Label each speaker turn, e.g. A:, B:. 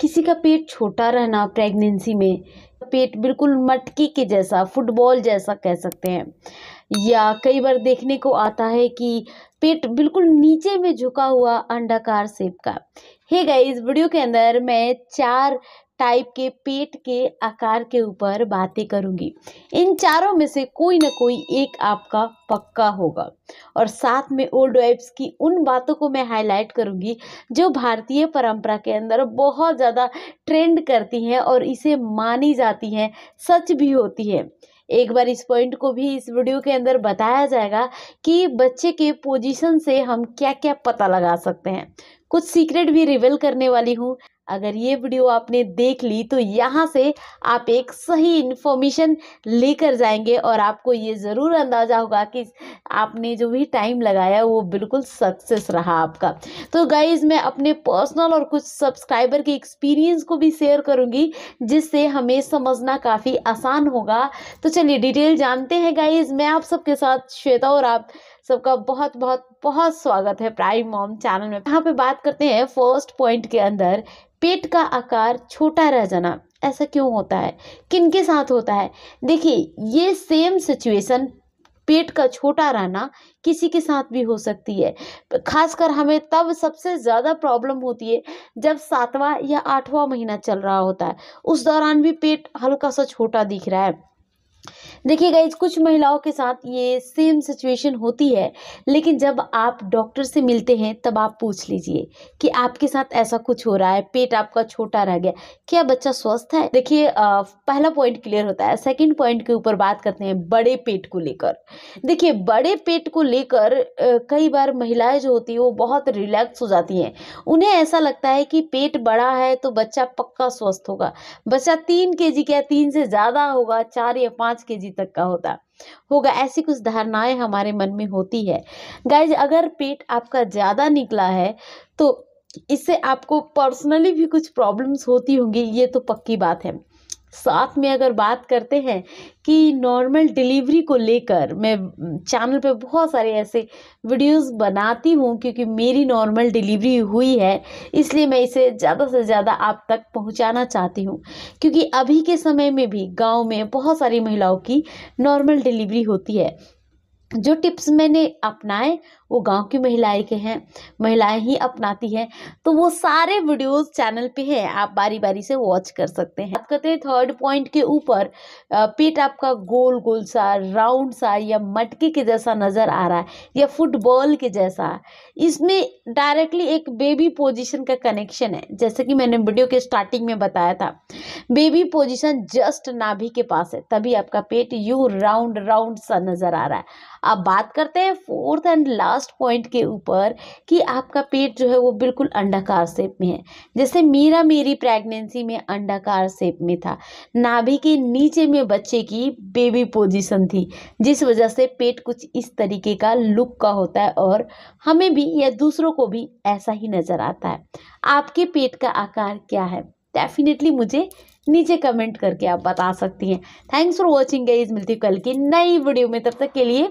A: किसी का पेट छोटा रहना प्रेगनेंसी में पेट बिल्कुल मटकी के जैसा फुटबॉल जैसा कह सकते हैं या कई बार देखने को आता है कि पेट बिल्कुल नीचे में झुका हुआ अंडाकार सेप का हे गाइस वीडियो के अंदर मैं चार टाइप के पेट के आकार के ऊपर बातें करूंगी इन चारों में से कोई ना कोई एक आपका पक्का होगा और साथ में ओल्ड वाइब्स की उन बातों को मैं हाईलाइट करूंगी जो भारतीय परंपरा के अंदर बहुत ज़्यादा ट्रेंड करती हैं और इसे मानी जाती हैं सच भी होती है एक बार इस पॉइंट को भी इस वीडियो के अंदर बताया जाएगा कि बच्चे के पोजीशन से हम क्या क्या पता लगा सकते हैं कुछ सीक्रेट भी रिवील करने वाली हूँ अगर ये वीडियो आपने देख ली तो यहाँ से आप एक सही इन्फॉर्मेशन लेकर जाएंगे और आपको ये ज़रूर अंदाज़ा होगा कि आपने जो भी टाइम लगाया वो बिल्कुल सक्सेस रहा आपका तो गाइज मैं अपने पर्सनल और कुछ सब्सक्राइबर के एक्सपीरियंस को भी शेयर करूँगी जिससे हमें समझना काफ़ी आसान होगा तो चलिए डिटेल जानते हैं गाइज मैं आप सबके साथ श्वेता और आप सबका बहुत बहुत बहुत स्वागत है प्राइम मॉम चैनल में यहाँ पे बात करते हैं फर्स्ट पॉइंट के अंदर पेट का आकार छोटा रह जाना ऐसा क्यों होता है किन के साथ होता है देखिए ये सेम सिचुएशन पेट का छोटा रहना किसी के साथ भी हो सकती है खासकर हमें तब सबसे ज़्यादा प्रॉब्लम होती है जब सातवां या आठवां महीना चल रहा होता है उस दौरान भी पेट हल्का सा छोटा दिख रहा है देखिए गाइज कुछ महिलाओं के साथ ये सेम सिचुएशन होती है लेकिन जब आप डॉक्टर से मिलते हैं तब आप पूछ लीजिए कि आपके साथ ऐसा कुछ हो रहा है पेट आपका छोटा रह गया क्या बच्चा स्वस्थ है देखिए पहला पॉइंट क्लियर होता है सेकंड पॉइंट के ऊपर बात करते हैं बड़े पेट को लेकर देखिए बड़े पेट को लेकर कई बार महिलाएं जो होती है वो बहुत रिलैक्स हो जाती हैं उन्हें ऐसा लगता है कि पेट बड़ा है तो बच्चा पक्का स्वस्थ होगा बच्चा तीन के जी तीन से ज़्यादा होगा चार या पाँच पांच के जी तक का होता होगा ऐसी कुछ धारणाएं हमारे मन में होती है गाइज अगर पेट आपका ज़्यादा निकला है तो इससे आपको पर्सनली भी कुछ प्रॉब्लम्स होती होंगी ये तो पक्की बात है साथ में अगर बात करते हैं कि नॉर्मल डिलीवरी को लेकर मैं चैनल पे बहुत सारे ऐसे वीडियोस बनाती हूँ क्योंकि मेरी नॉर्मल डिलीवरी हुई है इसलिए मैं इसे ज़्यादा से ज़्यादा आप तक पहुँचाना चाहती हूँ क्योंकि अभी के समय में भी गांव में बहुत सारी महिलाओं की नॉर्मल डिलीवरी होती है जो टिप्स मैंने अपनाए वो गांव की महिलाएं के हैं महिलाएं ही अपनाती हैं तो वो सारे वीडियोस चैनल पे हैं आप बारी बारी से वॉच कर सकते हैं आप कहते हैं थर्ड पॉइंट के ऊपर पेट आपका गोल गोल सा राउंड सा या मटके के जैसा नज़र आ रहा है या फुटबॉल के जैसा इसमें डायरेक्टली एक बेबी पोजिशन का कनेक्शन है जैसे कि मैंने वीडियो के स्टार्टिंग में बताया था बेबी पोजिशन जस्ट नाभी के पास है तभी आपका पेट यू राउंड राउंड सा नज़र आ रहा है अब बात करते हैं फोर्थ एंड लास्ट पॉइंट के ऊपर कि आपका पेट जो है वो बिल्कुल अंडाकार सेप में है जैसे मेरा मेरी प्रेगनेंसी में अंडाकार सेप में था नाभि के नीचे में बच्चे की बेबी पोजीशन थी जिस वजह से पेट कुछ इस तरीके का लुक का होता है और हमें भी या दूसरों को भी ऐसा ही नज़र आता है आपके पेट का आकार क्या है डेफिनेटली मुझे नीचे कमेंट करके आप बता सकती हैं थैंक्स फॉर वॉचिंग गाइज मिलती कल की नई वीडियो में तब तक के लिए